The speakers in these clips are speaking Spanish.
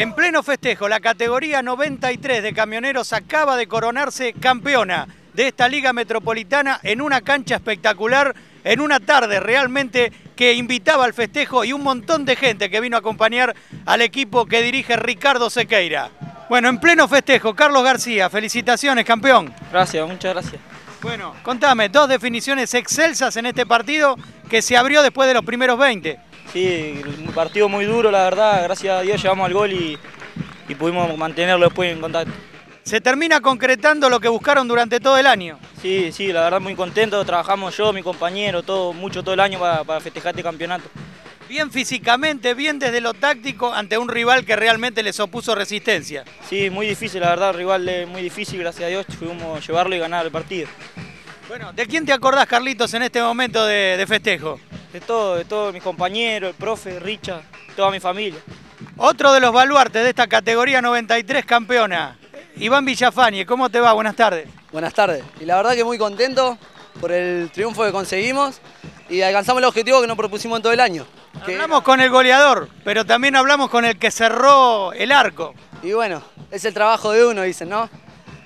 En pleno festejo, la categoría 93 de camioneros acaba de coronarse campeona de esta Liga Metropolitana en una cancha espectacular, en una tarde realmente que invitaba al festejo y un montón de gente que vino a acompañar al equipo que dirige Ricardo Sequeira. Bueno, en pleno festejo, Carlos García, felicitaciones campeón. Gracias, muchas gracias. Bueno, contame, dos definiciones excelsas en este partido que se abrió después de los primeros 20. Sí, un partido muy duro, la verdad. Gracias a Dios llevamos al gol y, pudimos mantenerlo después en contacto. Se termina concretando lo que buscaron durante todo el año. Sí, sí, la verdad muy contento. Trabajamos yo, mi compañero, todo, mucho todo el año para, festejar este campeonato. Bien físicamente, bien desde lo táctico, ante un rival que realmente les opuso resistencia. Sí, muy difícil, la verdad, rival eh, muy difícil, gracias a Dios pudimos llevarlo y ganar el partido. Bueno, ¿de quién te acordás, Carlitos, en este momento de, de festejo? de todo, de todos mis compañeros, el profe, Richard, toda mi familia. Otro de los baluartes de esta categoría 93 campeona, Iván Villafani, ¿cómo te va? Buenas tardes. Buenas tardes, y la verdad que muy contento por el triunfo que conseguimos y alcanzamos el objetivo que nos propusimos en todo el año. Hablamos con el goleador, pero también hablamos con el que cerró el arco. Y bueno, es el trabajo de uno, dicen, ¿no?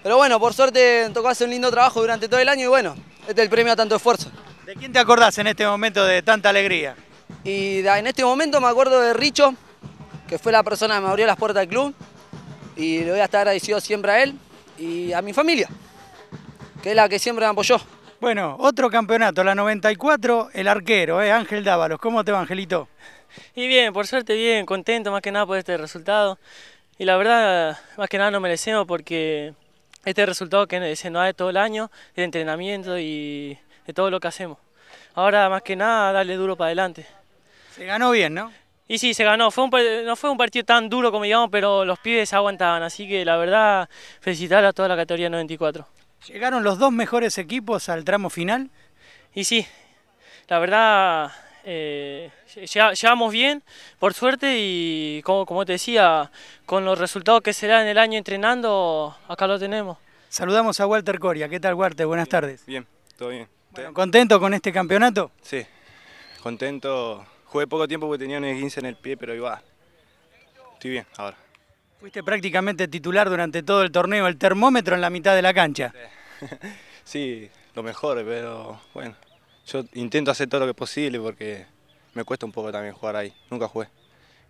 Pero bueno, por suerte tocó hacer un lindo trabajo durante todo el año y bueno, este es el premio a tanto esfuerzo. ¿De quién te acordás en este momento de tanta alegría? Y en este momento me acuerdo de Richo, que fue la persona que me abrió las puertas del club. Y le voy a estar agradecido siempre a él y a mi familia, que es la que siempre me apoyó. Bueno, otro campeonato, la 94, el arquero, eh, Ángel Dávalos. ¿Cómo te va, Angelito? Y bien, por suerte bien, contento más que nada por este resultado. Y la verdad, más que nada lo merecemos porque este resultado que se nos da todo el año, el entrenamiento y de todo lo que hacemos. Ahora más que nada darle duro para adelante. Se ganó bien, ¿no? Y sí, se ganó. no fue un partido tan duro como digamos, pero los pibes aguantaban. Así que la verdad, felicitar a toda la categoría 94. ¿Llegaron los dos mejores equipos al tramo final? Y sí, la verdad, eh, llevamos bien, por suerte, y como, te decía, con los resultados que se dan en el año entrenando, acá lo tenemos. Saludamos a Walter Coria. ¿Qué tal, Walter? Buenas tardes. Bien, todo bien. ¿Contento con este campeonato? Sí, contento. Jugué poco tiempo porque tenía un 15 en el pie, pero igual, Estoy bien ahora. Fuiste prácticamente titular durante todo el torneo, el termómetro en la mitad de la cancha. Sí, lo mejor, pero bueno, yo intento hacer todo lo que es posible porque me cuesta un poco también jugar ahí, nunca jugué.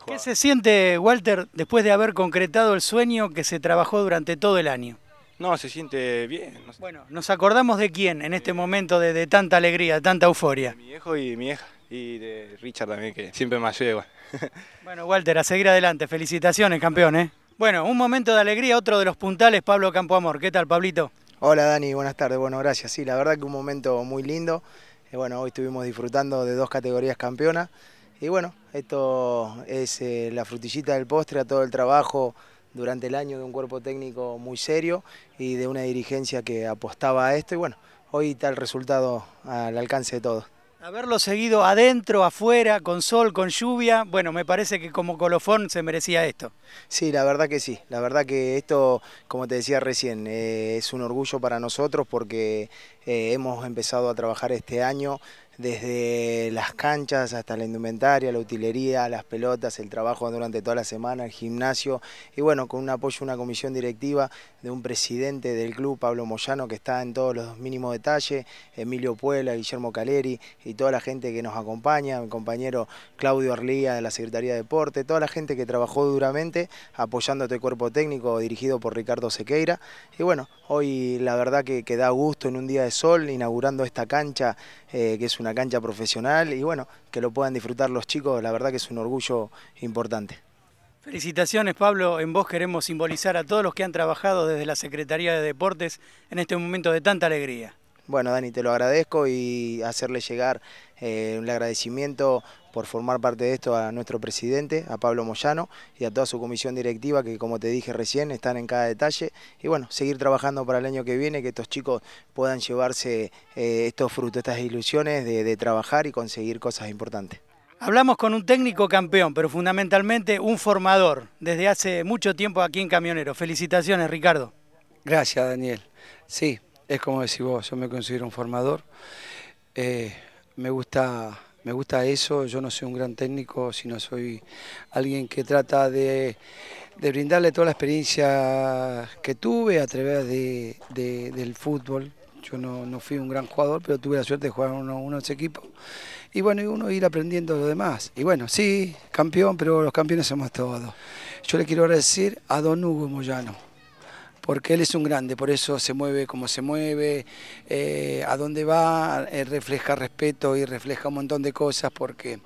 ¿Qué se siente, Walter, después de haber concretado el sueño que se trabajó durante todo el año? No, se siente bien. Bueno, nos acordamos de quién en este momento de, tanta alegría, de tanta euforia. mi hijo y mi hija, y de Richard también, que siempre me ayuda bueno, Walter, a seguir adelante. Felicitaciones, campeón. ¿eh? Bueno, un momento de alegría, otro de los puntales, Pablo Campoamor. ¿Qué tal, Pablito? Hola, Dani, buenas tardes. Bueno, gracias. Sí, la verdad que un momento muy lindo. Eh, bueno, hoy estuvimos disfrutando de dos categorías campeonas. Y bueno, esto es eh, la frutillita del postre a todo el trabajo durante el año de un cuerpo técnico muy serio y de una dirigencia que apostaba a esto y bueno, hoy está el resultado al alcance de todos. Haberlo seguido adentro, afuera, con sol, con lluvia, bueno, me parece que como colofón se merecía esto. Sí, la verdad que sí, la verdad que esto, como te decía recién, eh, es un orgullo para nosotros porque eh, hemos empezado a trabajar este año desde las canchas hasta la indumentaria, la utilería, las pelotas, el trabajo durante toda la semana, el gimnasio y bueno, con un apoyo de una comisión directiva de un presidente del club, Pablo Moyano, que está en todos los mínimos detalles, Emilio Puela, Guillermo Caleri y toda la gente que nos acompaña, mi compañero Claudio Arlía de la Secretaría de Deporte, toda la gente que trabajó duramente apoyando este cuerpo técnico dirigido por Ricardo Sequeira y bueno, hoy la verdad que, que da gusto en un día de sol inaugurando esta cancha eh, que es una cancha profesional y bueno, que lo puedan disfrutar los chicos, la verdad que es un orgullo importante. Felicitaciones Pablo, en vos queremos simbolizar a todos los que han trabajado desde la Secretaría de Deportes en este momento de tanta alegría. Bueno Dani, te lo agradezco y hacerle llegar eh, un agradecimiento por formar parte de esto a nuestro presidente, a Pablo Moyano y a toda su comisión directiva que como te dije recién están en cada detalle y bueno, seguir trabajando para el año que viene, que estos chicos puedan llevarse eh, estos frutos, estas ilusiones de, trabajar y conseguir cosas importantes. Hablamos con un técnico campeón, pero fundamentalmente un formador desde hace mucho tiempo aquí en Camionero. Felicitaciones, Ricardo. Gracias, Daniel. Sí, es como decís vos, yo me considero un formador. Eh me gusta, me gusta eso, yo no soy un gran técnico, sino soy alguien que trata de, brindarle toda la experiencia que tuve a través del fútbol. Yo no, fui un gran jugador, pero tuve la suerte de jugar uno, ese equipos. Y bueno, y uno ir aprendiendo lo demás. Y bueno, sí, campeón, pero los campeones somos todos. Yo le quiero agradecer a Don Hugo Moyano porque él es un grande, por eso se mueve como se mueve, eh, a dónde va, eh, refleja respeto y refleja un montón de cosas, porque,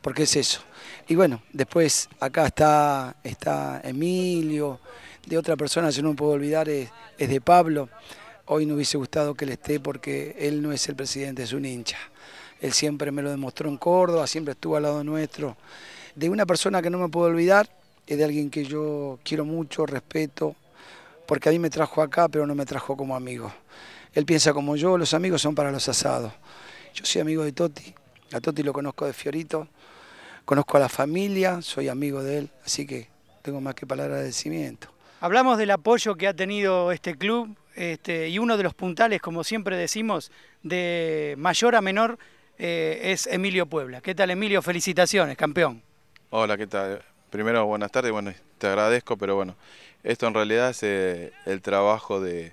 porque es eso. Y bueno, después acá está, está Emilio, de otra persona, si no me puedo olvidar, es, es de Pablo. Hoy no hubiese gustado que él esté porque él no es el presidente, es un hincha. Él siempre me lo demostró en Córdoba, siempre estuvo al lado nuestro. De una persona que no me puedo olvidar, es de alguien que yo quiero mucho, respeto, porque a mí me trajo acá, pero no me trajo como amigo. Él piensa como yo, los amigos son para los asados. Yo soy amigo de Toti, a Toti lo conozco de Fiorito, conozco a la familia, soy amigo de él, así que tengo más que palabras de agradecimiento. Hablamos del apoyo que ha tenido este club este, y uno de los puntales, como siempre decimos, de mayor a menor eh, es Emilio Puebla. ¿Qué tal Emilio? Felicitaciones, campeón. Hola, ¿qué tal? primero buenas tardes, bueno, te agradezco, pero bueno, esto en realidad es eh, el trabajo de,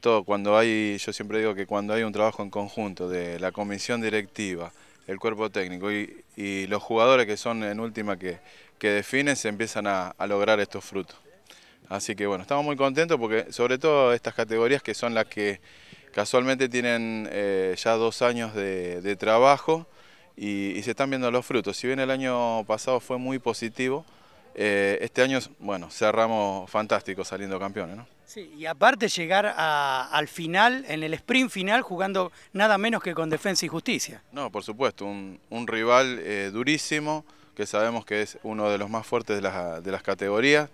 todo. Cuando hay, yo siempre digo que cuando hay un trabajo en conjunto de la comisión directiva, el cuerpo técnico y, los jugadores que son en última que, que definen, se empiezan a, lograr estos frutos. Así que bueno, estamos muy contentos porque sobre todo estas categorías que son las que casualmente tienen eh, ya dos años de, de trabajo, y, se están viendo los frutos. Si bien el año pasado fue muy positivo, eh, este año, bueno, cerramos fantástico saliendo campeones, Sí, y aparte llegar al final, en el sprint final, jugando nada menos que con Defensa y Justicia. No, por supuesto, un, rival eh, durísimo, que sabemos que es uno de los más fuertes de las, categorías.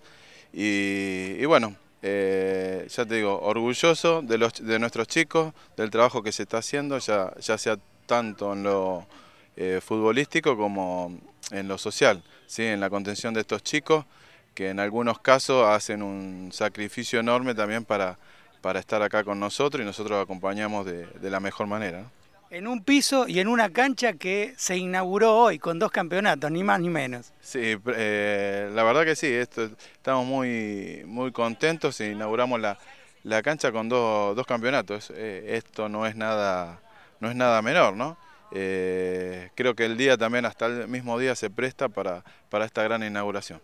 Y, bueno, eh, ya te digo, orgulloso de, los, de nuestros chicos, del trabajo que se está haciendo, ya, ya sea tanto en lo eh, futbolístico como en lo social, ¿sí? en la contención de estos chicos, que en algunos casos hacen un sacrificio enorme también para, para estar acá con nosotros y nosotros acompañamos de, la mejor manera. En un piso y en una cancha que se inauguró hoy con dos campeonatos, ni más ni menos. Sí, eh, la verdad que sí, estamos muy, muy contentos, inauguramos la, cancha con dos, campeonatos. Eh, esto no es nada, no es nada menor, ¿no? Eh, creo que el día también, hasta el mismo día, se presta para, esta gran inauguración.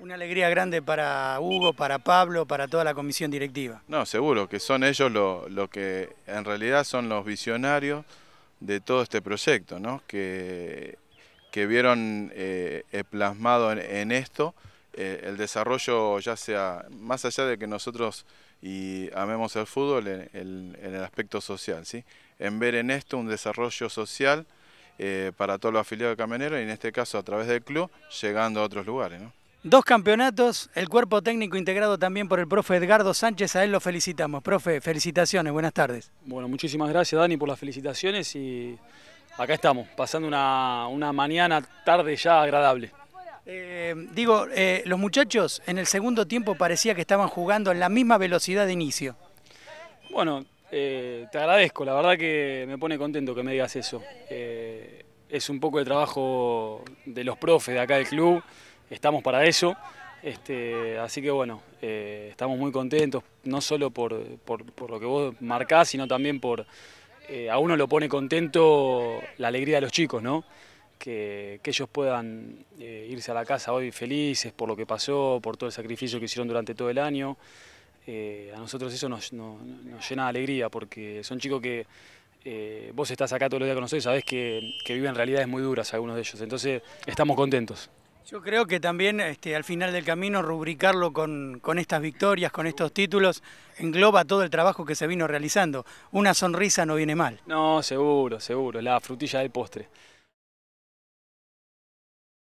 Una alegría grande para Hugo, para Pablo, para toda la comisión directiva. No, seguro, que son ellos lo, que en realidad son los visionarios de todo este proyecto, ¿no? que, que vieron eh, eh, plasmado en, esto el desarrollo, ya sea, más allá de que nosotros y amemos el fútbol, en, el aspecto social. ¿sí? en ver en esto un desarrollo social eh, para todos los afiliados de Camioneros y en este caso a través del club, llegando a otros lugares. Dos campeonatos, el cuerpo técnico integrado también por el profe Edgardo Sánchez, a él lo felicitamos. Profe, felicitaciones, buenas tardes. Bueno, muchísimas gracias Dani por las felicitaciones y acá estamos, pasando una, mañana, tarde ya agradable. Eh, digo, eh, los muchachos en el segundo tiempo parecía que estaban jugando en la misma velocidad de inicio. Bueno, eh, te agradezco, la verdad que me pone contento que me digas eso. Eh, es un poco el trabajo de los profes de acá del club, estamos para eso. Este, así que bueno, eh, estamos muy contentos, no solo por, lo que vos marcás, sino también por... a uno lo pone contento la alegría de los chicos, ¿no? Que, ellos puedan irse a la casa hoy felices por lo que pasó, por todo el sacrificio que hicieron durante todo el año. Eh, a nosotros eso nos, llena de alegría porque son chicos que eh, vos estás acá todos los días con nosotros y sabés que, viven realidades muy duras algunos de ellos, entonces estamos contentos. Yo creo que también este, al final del camino rubricarlo con, con estas victorias, con estos títulos, engloba todo el trabajo que se vino realizando. Una sonrisa no viene mal. No, seguro, seguro, la frutilla del postre.